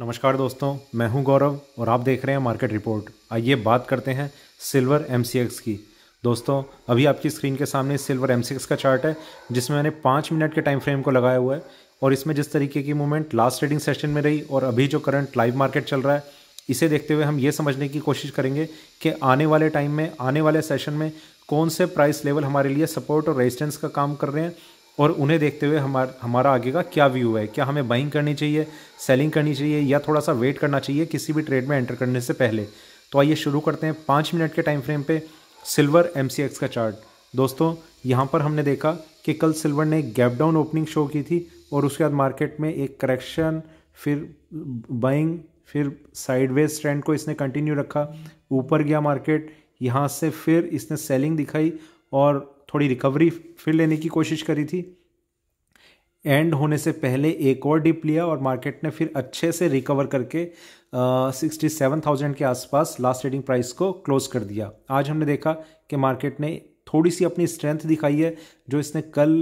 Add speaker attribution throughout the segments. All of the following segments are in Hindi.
Speaker 1: नमस्कार दोस्तों मैं हूं गौरव और आप देख रहे हैं मार्केट रिपोर्ट आइए बात करते हैं सिल्वर एम की दोस्तों अभी आपकी स्क्रीन के सामने सिल्वर एम का चार्ट है जिसमें मैंने पाँच मिनट के टाइम फ्रेम को लगाया हुआ है और इसमें जिस तरीके की मूवमेंट लास्ट ट्रेडिंग सेशन में रही और अभी जो करंट लाइव मार्केट चल रहा है इसे देखते हुए हम ये समझने की कोशिश करेंगे कि आने वाले टाइम में आने वाले सेशन में कौन से प्राइस लेवल हमारे लिए सपोर्ट और रेजिस्टेंस का काम कर रहे हैं और उन्हें देखते हुए हमार हमारा आगे का क्या व्यू है क्या हमें बाइंग करनी चाहिए सेलिंग करनी चाहिए या थोड़ा सा वेट करना चाहिए किसी भी ट्रेड में एंटर करने से पहले तो आइए शुरू करते हैं पाँच मिनट के टाइम फ्रेम पर सिल्वर एम का चार्ट दोस्तों यहाँ पर हमने देखा कि कल सिल्वर ने गैप डाउन ओपनिंग शो की थी और उसके बाद मार्केट में एक करेक्शन फिर बाइंग फिर साइडवेज ट्रेंड को इसने कंटिन्यू रखा ऊपर गया मार्केट यहाँ से फिर इसने सेलिंग दिखाई और थोड़ी रिकवरी फिर लेने की कोशिश करी थी एंड होने से पहले एक और डिप लिया और मार्केट ने फिर अच्छे से रिकवर करके सिक्सटी सेवन थाउजेंड के आसपास लास्ट ट्रेडिंग प्राइस को क्लोज कर दिया आज हमने देखा कि मार्केट ने थोड़ी सी अपनी स्ट्रेंथ दिखाई है जो इसने कल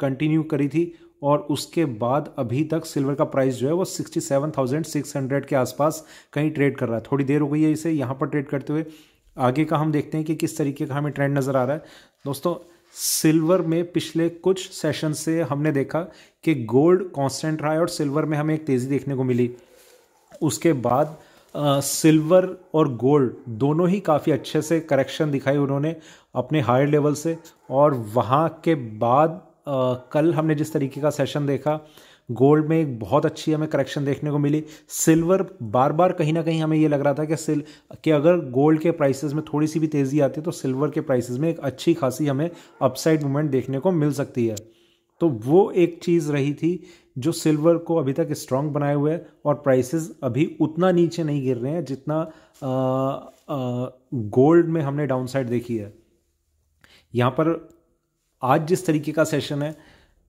Speaker 1: कंटिन्यू करी थी और उसके बाद अभी तक सिल्वर का प्राइस जो है वो sixty seven thousand six hundred के आसपास कहीं ट्रेड कर रहा है थोड़ी देर हो गई है इसे यहाँ पर ट्रेड करते हुए आगे का हम देखते हैं कि किस तरीके का हमें ट्रेंड नज़र आ रहा है दोस्तों सिल्वर में पिछले कुछ सेशन से हमने देखा कि गोल्ड कांस्टेंट रहा है और सिल्वर में हमें एक तेज़ी देखने को मिली उसके बाद सिल्वर और गोल्ड दोनों ही काफ़ी अच्छे से करेक्शन दिखाई उन्होंने अपने हायर लेवल से और वहाँ के बाद आ, कल हमने जिस तरीके का सेशन देखा गोल्ड में एक बहुत अच्छी हमें करेक्शन देखने को मिली सिल्वर बार बार कहीं ना कहीं हमें ये लग रहा था कि सिल कि अगर गोल्ड के प्राइसेस में थोड़ी सी भी तेज़ी आती है तो सिल्वर के प्राइसेस में एक अच्छी खासी हमें अपसाइड मूवमेंट देखने को मिल सकती है तो वो एक चीज़ रही थी जो सिल्वर को अभी तक स्ट्रांग बनाए हुए है और प्राइसेस अभी उतना नीचे नहीं गिर रहे हैं जितना गोल्ड में हमने डाउनसाइड देखी है यहाँ पर आज जिस तरीके का सेशन है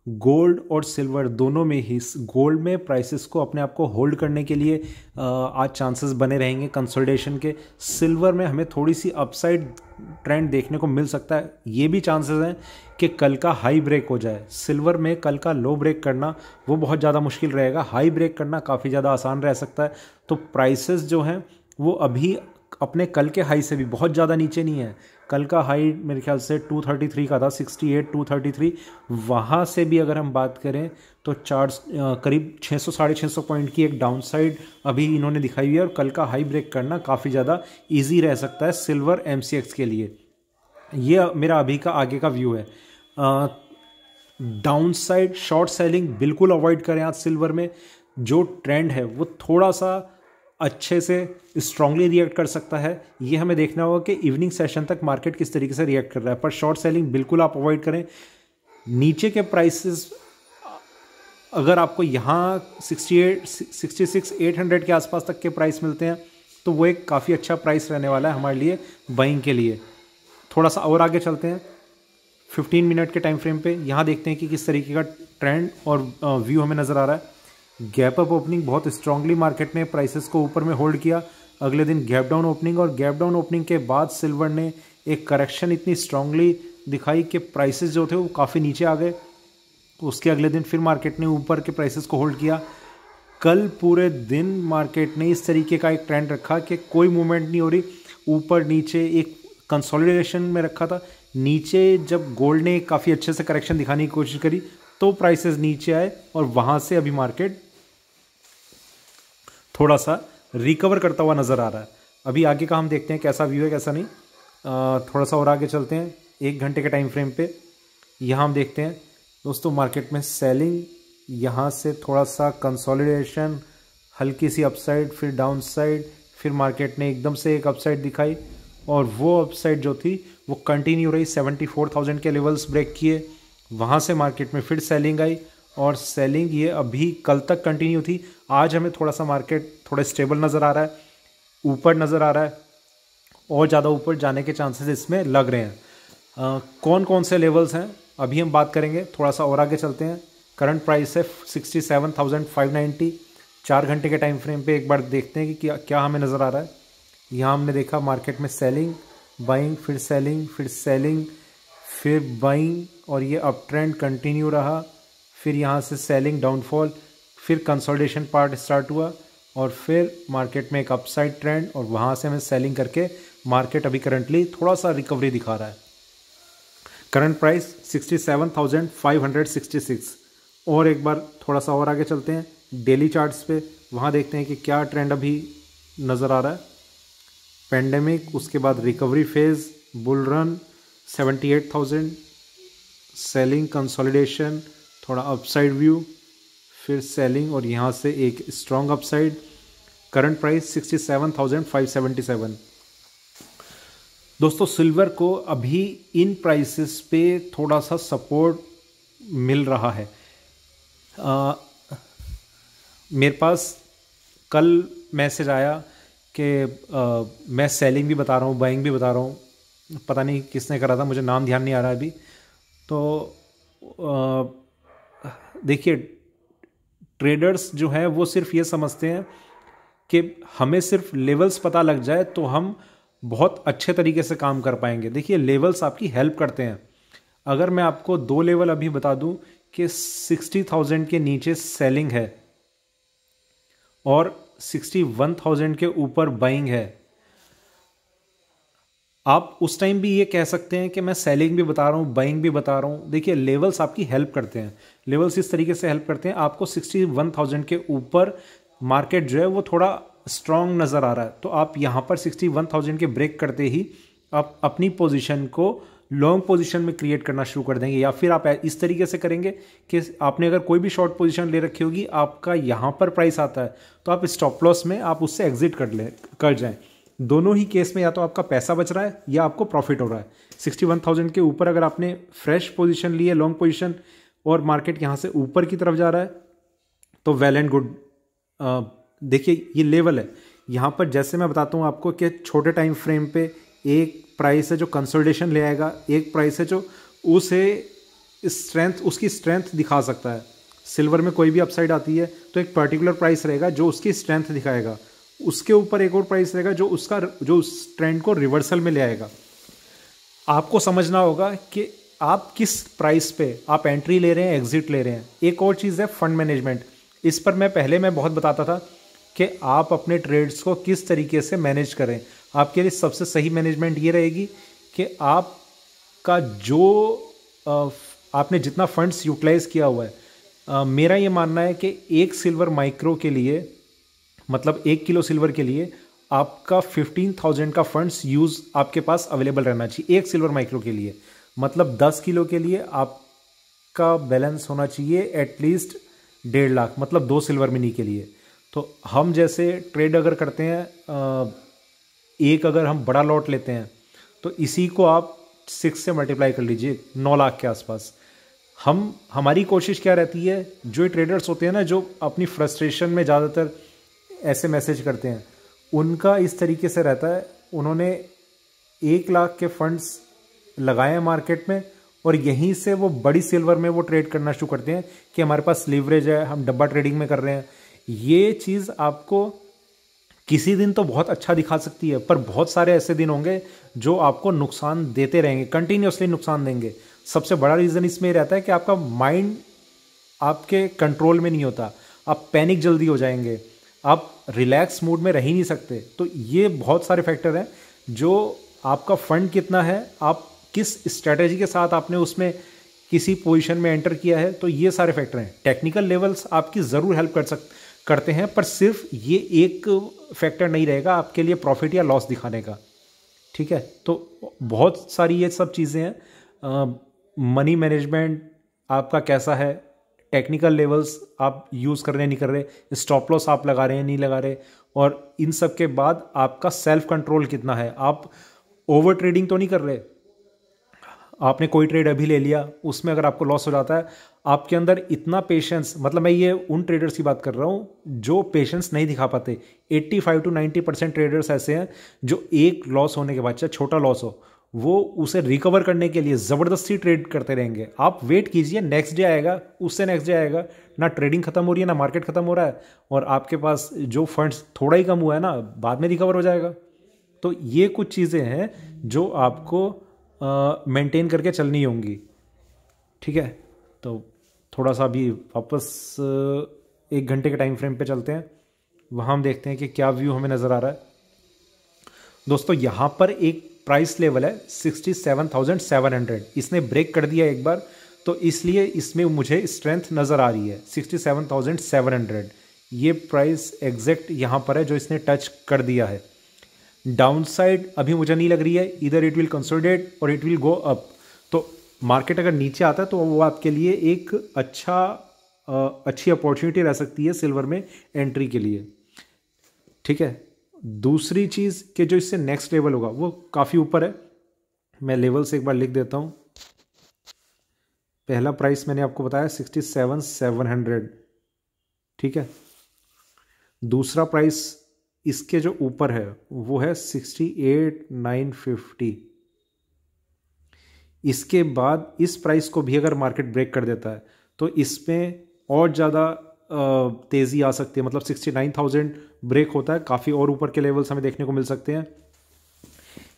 Speaker 1: गोल्ड और सिल्वर दोनों में ही गोल्ड में प्राइसेस को अपने आप को होल्ड करने के लिए आज चांसेस बने रहेंगे कंसोलिडेशन के सिल्वर में हमें थोड़ी सी अपसाइड ट्रेंड देखने को मिल सकता है ये भी चांसेस हैं कि कल का हाई ब्रेक हो जाए सिल्वर में कल का लो ब्रेक करना वो बहुत ज़्यादा मुश्किल रहेगा हाई ब्रेक करना काफ़ी ज़्यादा आसान रह सकता है तो प्राइसेस जो हैं वो अभी अपने कल के हाई से भी बहुत ज़्यादा नीचे नहीं है कल का हाई मेरे ख्याल से 233 का था 68 233 वहाँ से भी अगर हम बात करें तो चार करीब 600 साढ़े छः पॉइंट की एक डाउन साइड अभी इन्होंने दिखाई हुई है और कल का हाई ब्रेक करना काफ़ी ज़्यादा ईजी रह सकता है सिल्वर एम के लिए ये मेरा अभी का आगे का व्यू है डाउन साइड शॉर्ट सेलिंग बिल्कुल अवॉइड करें आज सिल्वर में जो ट्रेंड है वो थोड़ा सा अच्छे से स्ट्रांगली रिएक्ट कर सकता है ये हमें देखना होगा कि इवनिंग सेशन तक मार्केट किस तरीके से रिएक्ट कर रहा है पर शॉर्ट सेलिंग बिल्कुल आप अवॉइड करें नीचे के प्राइसेस अगर आपको यहाँ sixty eight sixty six eight hundred के आसपास तक के प्राइस मिलते हैं तो वो एक काफ़ी अच्छा प्राइस रहने वाला है हमारे लिए बाइंग के लिए थोड़ा सा और आगे चलते हैं 15 मिनट के टाइम फ्रेम पे यहाँ देखते हैं कि किस तरीके का ट्रेंड और व्यू हमें नज़र आ रहा है गैप अप ओपनिंग बहुत स्ट्रांगली मार्केट ने प्राइसेस को ऊपर में होल्ड किया अगले दिन गैप डाउन ओपनिंग और गैप डाउन ओपनिंग के बाद सिल्वर ने एक करेक्शन इतनी स्ट्रांगली दिखाई कि प्राइसेस जो थे वो काफ़ी नीचे आ गए उसके अगले दिन फिर मार्केट ने ऊपर के प्राइसेस को होल्ड किया कल पूरे दिन मार्केट ने इस तरीके का एक ट्रेंड रखा कि कोई मूवमेंट नहीं हो रही ऊपर नीचे एक कंसोलिडेशन में रखा था नीचे जब गोल्ड ने काफ़ी अच्छे से करेक्शन दिखाने की कोशिश करी तो प्राइसेस नीचे आए और वहां से अभी मार्केट थोड़ा सा रिकवर करता हुआ नज़र आ रहा है अभी आगे का हम देखते हैं कैसा व्यू है कैसा नहीं आ, थोड़ा सा और आगे चलते हैं एक घंटे के टाइम फ्रेम पे यहाँ हम देखते हैं दोस्तों मार्केट में सेलिंग यहाँ से थोड़ा सा कंसोलिडेशन हल्की सी अपसाइड फिर डाउनसाइड फिर मार्केट ने एकदम से एक अपसाइड दिखाई और वो अपसाइड जो थी वो कंटिन्यू रही सेवेंटी फोर थाउजेंड के लेवल्स ब्रेक किए वहाँ से मार्केट में फिर सेलिंग आई और सेलिंग ये अभी कल तक कंटिन्यू थी आज हमें थोड़ा सा मार्केट थोड़ा स्टेबल नज़र आ रहा है ऊपर नज़र आ रहा है और ज़्यादा ऊपर जाने के चांसेस इसमें लग रहे हैं आ, कौन कौन से लेवल्स हैं अभी हम बात करेंगे थोड़ा सा और आगे चलते हैं करंट प्राइस है sixty seven thousand five ninety चार घंटे के टाइम फ्रेम पे एक बार देखते हैं कि क्या क्या हमें नज़र आ रहा है यहाँ हमने देखा मार्केट में सेलिंग बाइंग फिर सेलिंग फिर सेलिंग फिर बाइंग और ये अप ट्रेंड कंटिन्यू रहा फिर यहाँ से सेलिंग डाउनफॉल फिर कंसोलिडेशन पार्ट स्टार्ट हुआ और फिर मार्केट में एक अपसाइड ट्रेंड और वहाँ से हमें सेलिंग करके मार्केट अभी करंटली थोड़ा सा रिकवरी दिखा रहा है करंट प्राइस 67,566 और एक बार थोड़ा सा और आगे चलते हैं डेली चार्ट्स पे वहाँ देखते हैं कि क्या ट्रेंड अभी नज़र आ रहा है पेंडेमिक उसके बाद recovery phase bull run seventy selling consolidation थोड़ा अपसाइड व्यू फिर सेलिंग और यहाँ से एक स्ट्रॉन्ग अपसाइड करंट प्राइस 67,577 दोस्तों सिल्वर को अभी इन प्राइसेस पे थोड़ा सा सपोर्ट मिल रहा है आ, मेरे पास कल मैसेज आया कि मैं सेलिंग भी बता रहा हूँ बाइंग भी बता रहा हूँ पता नहीं किसने करा था मुझे नाम ध्यान नहीं आ रहा अभी तो देखिए ट्रेडर्स जो हैं वो सिर्फ ये समझते हैं कि हमें सिर्फ लेवल्स पता लग जाए तो हम बहुत अच्छे तरीके से काम कर पाएंगे देखिए लेवल्स आपकी हेल्प करते हैं अगर मैं आपको दो लेवल अभी बता दूं कि सिक्सटी थाउजेंड के नीचे सेलिंग है और सिक्सटी वन थाउजेंड के ऊपर बाइंग है आप उस टाइम भी ये कह सकते हैं कि मैं सेलिंग भी बता रहा हूँ बाइंग भी बता रहा हूँ देखिए लेवल्स आपकी हेल्प करते हैं लेवल्स इस तरीके से हेल्प करते हैं आपको सिक्सटी वन थाउजेंड के ऊपर मार्केट जो है वो थोड़ा स्ट्रांग नज़र आ रहा है तो आप यहाँ पर सिक्सटी वन थाउजेंड के ब्रेक करते ही आप अपनी पोजिशन को लॉन्ग पोजिशन में क्रिएट करना शुरू कर देंगे या फिर आप इस तरीके से करेंगे कि आपने अगर कोई भी शॉर्ट पोजिशन ले रखी होगी आपका यहाँ पर प्राइस आता है तो आप स्टॉप लॉस में आप उससे एग्जिट कर ले कर जाएँ दोनों ही केस में या तो आपका पैसा बच रहा है या आपको प्रॉफिट हो रहा है सिक्सटी वन थाउजेंड के ऊपर अगर आपने फ्रेश पोजीशन ली है लॉन्ग पोजीशन और मार्केट यहाँ से ऊपर की तरफ जा रहा है तो वेल एंड गुड देखिए ये लेवल है यहाँ पर जैसे मैं बताता हूँ आपको कि छोटे टाइम फ्रेम पे एक प्राइस है जो कंसल्टेशन ले आएगा एक प्राइस है जो उसे स्ट्रेंथ उसकी स्ट्रेंथ दिखा सकता है सिल्वर में कोई भी अपसाइड आती है तो एक पर्टिकुलर प्राइस रहेगा जो उसकी स्ट्रेंथ दिखाएगा उसके ऊपर एक और प्राइस रहेगा जो उसका जो उस ट्रेंड को रिवर्सल में ले आएगा आपको समझना होगा कि आप किस प्राइस पे आप एंट्री ले रहे हैं एग्जिट ले रहे हैं एक और चीज़ है फंड मैनेजमेंट इस पर मैं पहले मैं बहुत बताता था कि आप अपने ट्रेड्स को किस तरीके से मैनेज करें आपके लिए सबसे सही मैनेजमेंट ये रहेगी कि आप का जो आपने जितना फंड्स यूटिलाइज़ किया हुआ है मेरा ये मानना है कि एक सिल्वर माइक्रो के लिए मतलब एक किलो सिल्वर के लिए आपका फिफ्टीन थाउजेंड का फंड्स यूज़ आपके पास अवेलेबल रहना चाहिए एक सिल्वर माइक्रो के लिए मतलब दस किलो के लिए आपका बैलेंस होना चाहिए एटलीस्ट डेढ़ लाख मतलब दो सिल्वर मिनी के लिए तो हम जैसे ट्रेड अगर करते हैं एक अगर हम बड़ा लॉट लेते हैं तो इसी को आप सिक्स से मल्टीप्लाई कर लीजिए नौ लाख के आसपास हम हमारी कोशिश क्या रहती है जो ट्रेडर्स होते हैं ना जो अपनी फ्रस्ट्रेशन में ज़्यादातर ऐसे मैसेज करते हैं उनका इस तरीके से रहता है उन्होंने एक लाख के फंड्स लगाए हैं मार्केट में और यहीं से वो बड़ी सिल्वर में वो ट्रेड करना शुरू करते हैं कि हमारे पास लीवरेज है हम डब्बा ट्रेडिंग में कर रहे हैं ये चीज़ आपको किसी दिन तो बहुत अच्छा दिखा सकती है पर बहुत सारे ऐसे दिन होंगे जो आपको नुकसान देते रहेंगे कंटिन्यूसली नुकसान देंगे सबसे बड़ा रीज़न इसमें ये रहता है कि आपका माइंड आपके कंट्रोल में नहीं होता आप पैनिक जल्दी हो जाएंगे आप रिलैक्स मूड में रह ही नहीं सकते तो ये बहुत सारे फैक्टर हैं जो आपका फंड कितना है आप किस स्ट्रैटेजी के साथ आपने उसमें किसी पोजीशन में एंटर किया है तो ये सारे फैक्टर हैं टेक्निकल लेवल्स आपकी ज़रूर हेल्प कर सक करते हैं पर सिर्फ ये एक फैक्टर नहीं रहेगा आपके लिए प्रॉफिट या लॉस दिखाने का ठीक है तो बहुत सारी ये सब चीज़ें हैं मनी मैनेजमेंट आपका कैसा है टेक्निकल लेवल्स आप यूज़ कर रहे हैं नहीं कर रहे स्टॉप लॉस आप लगा रहे हैं नहीं लगा रहे और इन सब के बाद आपका सेल्फ कंट्रोल कितना है आप ओवर ट्रेडिंग तो नहीं कर रहे आपने कोई ट्रेड अभी ले लिया उसमें अगर आपको लॉस हो जाता है आपके अंदर इतना पेशेंस मतलब मैं ये उन ट्रेडर्स की बात कर रहा हूँ जो पेशेंस नहीं दिखा पाते 85 टू 90 परसेंट ट्रेडर्स ऐसे हैं जो एक लॉस होने के बाद चाहे छोटा लॉस हो वो उसे रिकवर करने के लिए ज़बरदस्ती ट्रेड करते रहेंगे आप वेट कीजिए नेक्स्ट डे आएगा उससे नेक्स्ट डे आएगा ना ट्रेडिंग खत्म हो रही है ना मार्केट खत्म हो रहा है और आपके पास जो फंड्स थोड़ा ही कम हुआ है ना बाद में रिकवर हो जाएगा तो ये कुछ चीज़ें हैं जो आपको मेंटेन करके चलनी होंगी ठीक है तो थोड़ा सा अभी वापस एक घंटे के टाइम फ्रेम पे चलते हैं वहाँ हम देखते हैं कि क्या व्यू हमें नज़र आ रहा है दोस्तों यहाँ पर एक प्राइस लेवल है sixty seven thousand seven hundred इसने ब्रेक कर दिया एक बार तो इसलिए इसमें मुझे स्ट्रेंथ नज़र आ रही है sixty seven thousand seven hundred ये प्राइस एग्जैक्ट यहाँ पर है जो इसने टच कर दिया है डाउन साइड अभी मुझे नहीं लग रही है इधर इट विल कंसोलिडेट और इट विल गो अप तो मार्केट अगर नीचे आता है तो वो आपके लिए एक अच्छा अच्छी अपॉर्चुनिटी रह सकती है सिल्वर में एंट्री के लिए ठीक है दूसरी चीज़ के जो इससे नेक्स्ट लेवल होगा वो काफ़ी ऊपर है मैं लेवल्स एक बार लिख देता हूं पहला प्राइस मैंने आपको बताया सिक्सटी सेवन सेवन हंड्रेड ठीक है दूसरा प्राइस इसके जो ऊपर है वो है सिक्सटी एट नाइन फिफ्टी इसके बाद इस प्राइस को भी अगर मार्केट ब्रेक कर देता है तो इसमें और ज़्यादा तेज़ी आ सकती है मतलब सिक्सटी नाइन थाउजेंड ब्रेक होता है काफ़ी और ऊपर के लेवल्स हमें देखने को मिल सकते हैं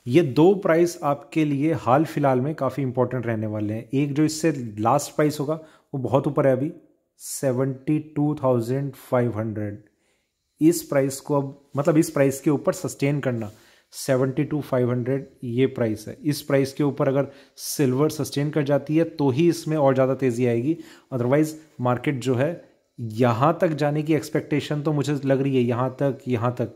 Speaker 1: ये दो प्राइस आपके लिए हाल फिलहाल में काफ़ी इंपॉर्टेंट रहने वाले हैं एक जो इससे लास्ट प्राइस होगा वो बहुत ऊपर है अभी seventy two thousand five hundred इस प्राइस को अब मतलब इस प्राइस के ऊपर सस्टेन करना सेवेंटी टू फाइव हंड्रेड ये प्राइस है इस प्राइस के ऊपर अगर सिल्वर सस्टेन कर जाती है तो ही इसमें और ज़्यादा तेज़ी आएगी अदरवाइज़ मार्केट जो है यहाँ तक जाने की एक्सपेक्टेशन तो मुझे लग रही है यहाँ तक यहाँ तक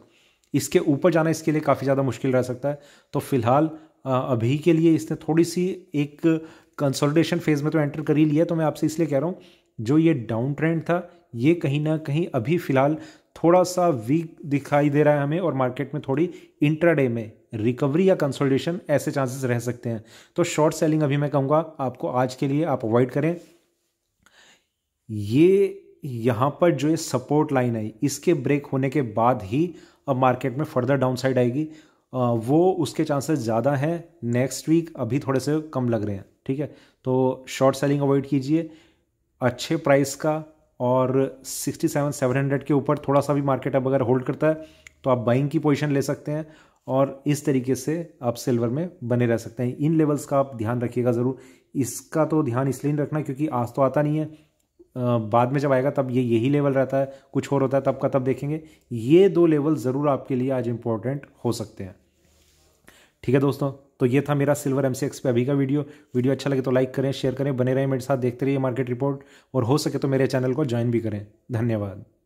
Speaker 1: इसके ऊपर जाना इसके लिए काफ़ी ज़्यादा मुश्किल रह सकता है तो फिलहाल अभी के लिए इसने थोड़ी सी एक कंसोलिडेशन फेज़ में तो एंटर कर ही लिया तो मैं आपसे इसलिए कह रहा हूँ जो ये डाउन ट्रेंड था ये कहीं ना कहीं अभी फ़िलहाल थोड़ा सा वीक दिखाई दे रहा है हमें और मार्केट में थोड़ी इंट्राडे में रिकवरी या कंसोलिडेशन ऐसे चांसेस रह सकते हैं तो शॉर्ट सेलिंग अभी मैं कहूँगा आपको आज के लिए आप अवॉइड करें ये यहाँ पर जो ये सपोर्ट लाइन आई इसके ब्रेक होने के बाद ही अब मार्केट में फर्दर डाउन साइड आएगी वो उसके चांसेस ज़्यादा हैं नेक्स्ट वीक अभी थोड़े से कम लग रहे हैं ठीक है तो शॉर्ट सेलिंग अवॉइड कीजिए अच्छे प्राइस का और सिक्सटी सेवन सेवन हंड्रेड के ऊपर थोड़ा सा भी मार्केट अब अगर होल्ड करता है तो आप बाइंग की पोजीशन ले सकते हैं और इस तरीके से आप सिल्वर में बने रह सकते हैं इन लेवल्स का आप ध्यान रखिएगा ज़रूर इसका तो ध्यान इसलिए नहीं रखना क्योंकि आज तो आता नहीं है बाद में जब आएगा तब ये यही लेवल रहता है कुछ और होता है तब का तब देखेंगे ये दो लेवल ज़रूर आपके लिए आज इंपॉर्टेंट हो सकते हैं ठीक है दोस्तों तो ये था मेरा सिल्वर एम पे अभी का वीडियो वीडियो अच्छा लगे तो लाइक करें शेयर करें बने रहें मेरे साथ देखते रहिए मार्केट रिपोर्ट और हो सके तो मेरे चैनल को ज्वाइन भी करें धन्यवाद